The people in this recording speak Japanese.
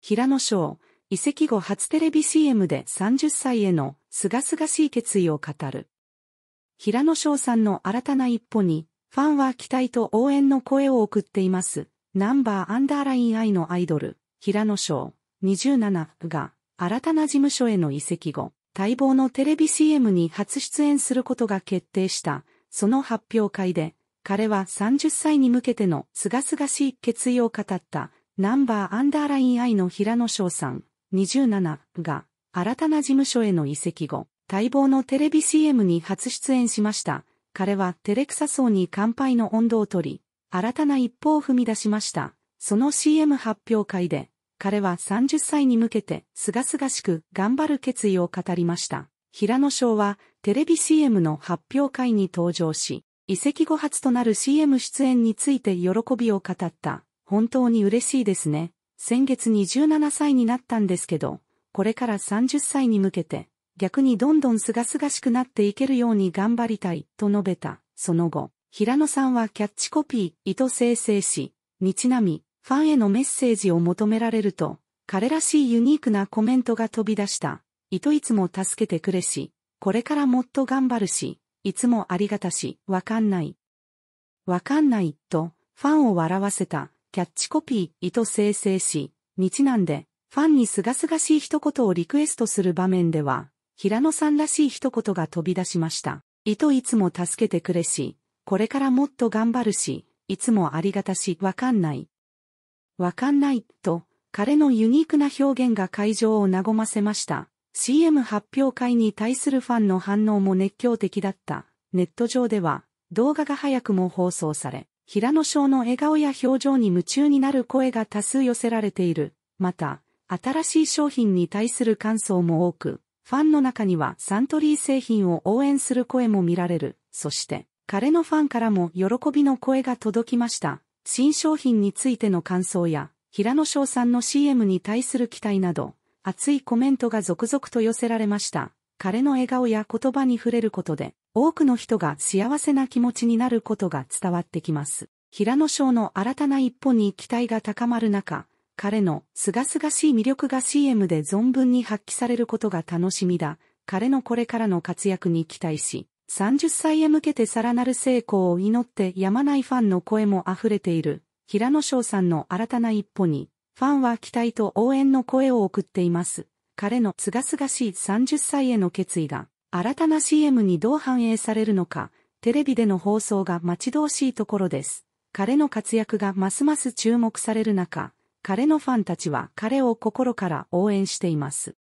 平野翔、遺跡後初テレビ CM で30歳へのすがすがしい決意を語る。平野翔さんの新たな一歩に、ファンは期待と応援の声を送っています。ナンバーアンダーライン I のアイドル、平野翔、27が、新たな事務所への移籍後、待望のテレビ CM に初出演することが決定した、その発表会で、彼は30歳に向けてのすがすがしい決意を語った。ナンバーアンダーライン I の平野翔さん、27が、新たな事務所への移籍後、待望のテレビ CM に初出演しました。彼は照れくさそうに乾杯の温度を取り、新たな一歩を踏み出しました。その CM 発表会で、彼は30歳に向けて、すがすがしく頑張る決意を語りました。平野翔は、テレビ CM の発表会に登場し、移籍後初となる CM 出演について喜びを語った。本当に嬉しいですね。先月27歳になったんですけど、これから30歳に向けて、逆にどんどん清々しくなっていけるように頑張りたい、と述べた。その後、平野さんはキャッチコピー、意図生成し、にちなみ、ファンへのメッセージを求められると、彼らしいユニークなコメントが飛び出した。糸いつも助けてくれし、これからもっと頑張るし、いつもありがたし、わかんない。わかんない、と、ファンを笑わせた。キャッチコピー、意図生成し、にちなんで、ファンにすがすがしい一言をリクエストする場面では、平野さんらしい一言が飛び出しました。意図いつも助けてくれし、これからもっと頑張るし、いつもありがたし、わかんない。わかんない、と、彼のユニークな表現が会場を和ませました。CM 発表会に対するファンの反応も熱狂的だった。ネット上では、動画が早くも放送され、平野翔の笑顔や表情に夢中になる声が多数寄せられている。また、新しい商品に対する感想も多く、ファンの中にはサントリー製品を応援する声も見られる。そして、彼のファンからも喜びの声が届きました。新商品についての感想や、平野翔さんの CM に対する期待など、熱いコメントが続々と寄せられました。彼の笑顔や言葉に触れることで、多くの人が幸せな気持ちになることが伝わってきます。平野翔の新たな一歩に期待が高まる中、彼のすがすがしい魅力が CM で存分に発揮されることが楽しみだ。彼のこれからの活躍に期待し、30歳へ向けてさらなる成功を祈ってやまないファンの声も溢れている、平野翔さんの新たな一歩に、ファンは期待と応援の声を送っています。彼のすがすがしい30歳への決意が、新たな CM にどう反映されるのか、テレビでの放送が待ち遠しいところです。彼の活躍がますます注目される中、彼のファンたちは彼を心から応援しています。